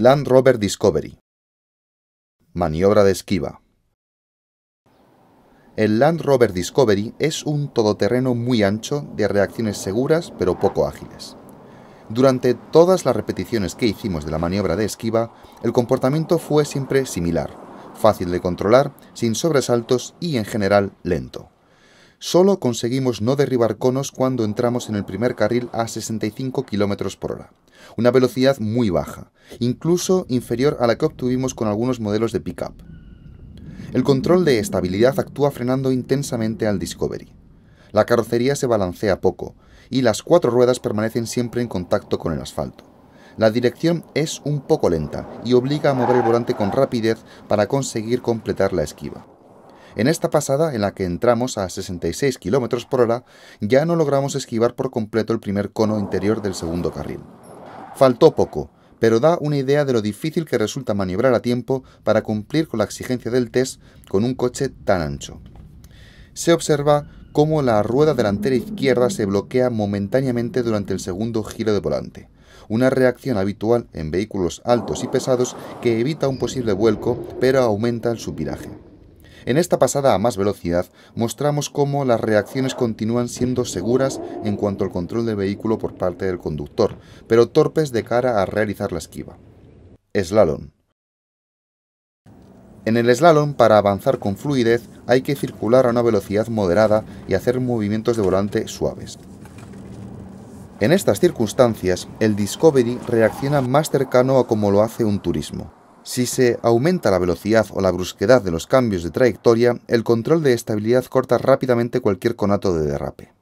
Land Rover Discovery. Maniobra de esquiva. El Land Rover Discovery es un todoterreno muy ancho de reacciones seguras pero poco ágiles. Durante todas las repeticiones que hicimos de la maniobra de esquiva, el comportamiento fue siempre similar, fácil de controlar, sin sobresaltos y en general lento. Solo conseguimos no derribar conos cuando entramos en el primer carril a 65 km por hora, una velocidad muy baja, incluso inferior a la que obtuvimos con algunos modelos de pickup. El control de estabilidad actúa frenando intensamente al Discovery. La carrocería se balancea poco y las cuatro ruedas permanecen siempre en contacto con el asfalto. La dirección es un poco lenta y obliga a mover el volante con rapidez para conseguir completar la esquiva. En esta pasada, en la que entramos a 66 km por hora, ya no logramos esquivar por completo el primer cono interior del segundo carril. Faltó poco, pero da una idea de lo difícil que resulta maniobrar a tiempo para cumplir con la exigencia del test con un coche tan ancho. Se observa cómo la rueda delantera izquierda se bloquea momentáneamente durante el segundo giro de volante, una reacción habitual en vehículos altos y pesados que evita un posible vuelco pero aumenta el supiraje. En esta pasada a más velocidad mostramos cómo las reacciones continúan siendo seguras en cuanto al control del vehículo por parte del conductor, pero torpes de cara a realizar la esquiva. Slalom. En el slalom, para avanzar con fluidez, hay que circular a una velocidad moderada y hacer movimientos de volante suaves. En estas circunstancias, el Discovery reacciona más cercano a como lo hace un turismo. Si se aumenta la velocidad o la brusquedad de los cambios de trayectoria, el control de estabilidad corta rápidamente cualquier conato de derrape.